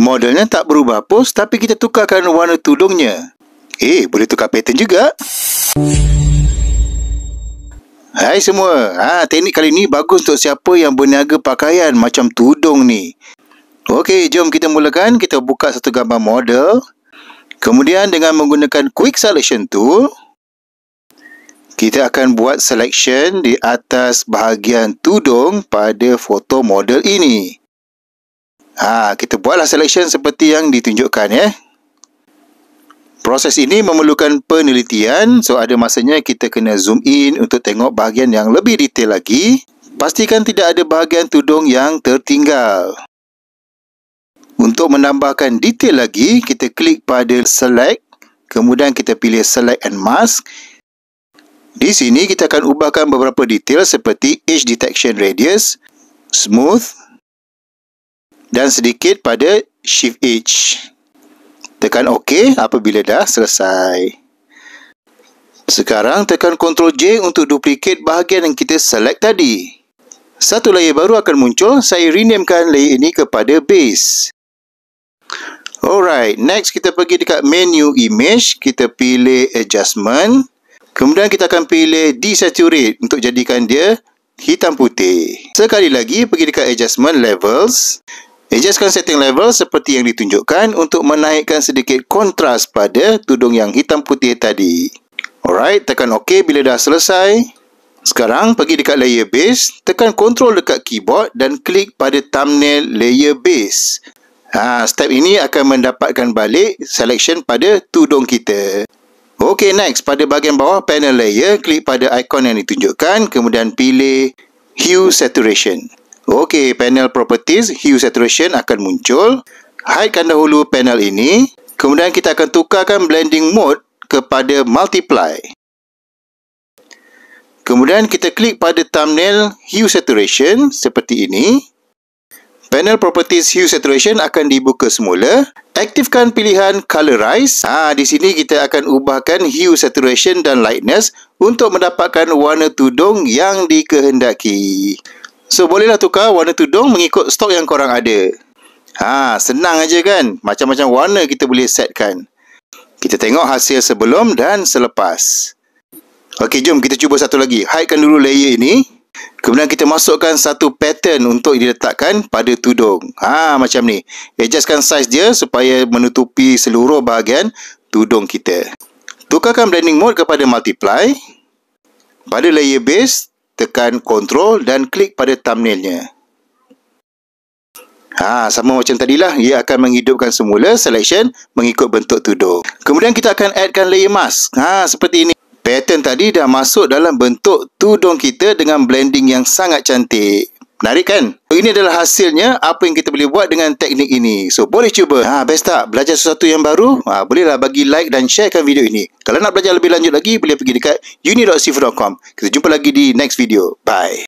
Modelnya tak berubah pos tapi kita tukarkan warna tudungnya. Eh, boleh tukar pattern juga. Hai semua. Ha, teknik kali ni bagus untuk siapa yang berniaga pakaian macam tudung ni. Okey, jom kita mulakan. Kita buka satu gambar model. Kemudian dengan menggunakan Quick Selection Tool, kita akan buat selection di atas bahagian tudung pada foto model ini. Ha, kita buatlah selection seperti yang ditunjukkan ya. Proses ini memerlukan penelitian, so ada masanya kita kena zoom in untuk tengok bahagian yang lebih detail lagi. Pastikan tidak ada bahagian tudung yang tertinggal. Untuk menambahkan detail lagi, kita klik pada select, kemudian kita pilih select and mask. Di sini kita akan ubahkan beberapa detail seperti edge detection radius, smooth, dan sedikit pada shift H. Tekan OK apabila dah selesai. Sekarang tekan Ctrl J untuk duplikat bahagian yang kita select tadi. Satu layer baru akan muncul, saya renamekan layer ini kepada Base. Alright, next kita pergi dekat menu Image, kita pilih Adjustment. Kemudian kita akan pilih Desaturate untuk jadikan dia hitam putih. Sekali lagi pergi dekat Adjustment Levels. Adjustkan setting level seperti yang ditunjukkan untuk menaikkan sedikit kontras pada tudung yang hitam putih tadi. Alright, tekan OK bila dah selesai. Sekarang pergi dekat layer base, tekan control dekat keyboard dan klik pada thumbnail layer base. Ha, step ini akan mendapatkan balik selection pada tudung kita. Ok, next. Pada bahagian bawah panel layer, klik pada ikon yang ditunjukkan, kemudian pilih Hue Saturation. Okey, panel properties, hue saturation akan muncul. Hidekan dahulu panel ini. Kemudian kita akan tukarkan blending mode kepada multiply. Kemudian kita klik pada thumbnail hue saturation seperti ini. Panel properties hue saturation akan dibuka semula. Aktifkan pilihan colorize. Ha, di sini kita akan ubahkan hue saturation dan lightness untuk mendapatkan warna tudung yang dikehendaki. So, bolehlah tukar warna tudung mengikut stok yang korang ada. Ha, senang aja kan? Macam-macam warna kita boleh setkan. Kita tengok hasil sebelum dan selepas. Okey, jom kita cuba satu lagi. Hidekan dulu layer ini. Kemudian kita masukkan satu pattern untuk diletakkan pada tudung. Ha, macam ni. Adjustkan saiz dia supaya menutupi seluruh bahagian tudung kita. Tukarkan blending mode kepada multiply. Pada layer base, tekan Control dan klik pada thumbnailnya. Ha, sama macam tadilah, ia akan menghidupkan semula selection mengikut bentuk tudung. Kemudian kita akan addkan layer mask. Ha, seperti ini. Pattern tadi dah masuk dalam bentuk tudung kita dengan blending yang sangat cantik. Menarik kan? ini adalah hasilnya apa yang kita boleh buat dengan teknik ini. So, boleh cuba. Ha, best tak? Belajar sesuatu yang baru? Ha, bolehlah bagi like dan sharekan video ini. Kalau nak belajar lebih lanjut lagi, boleh pergi dekat uni.sifu.com. Kita jumpa lagi di next video. Bye.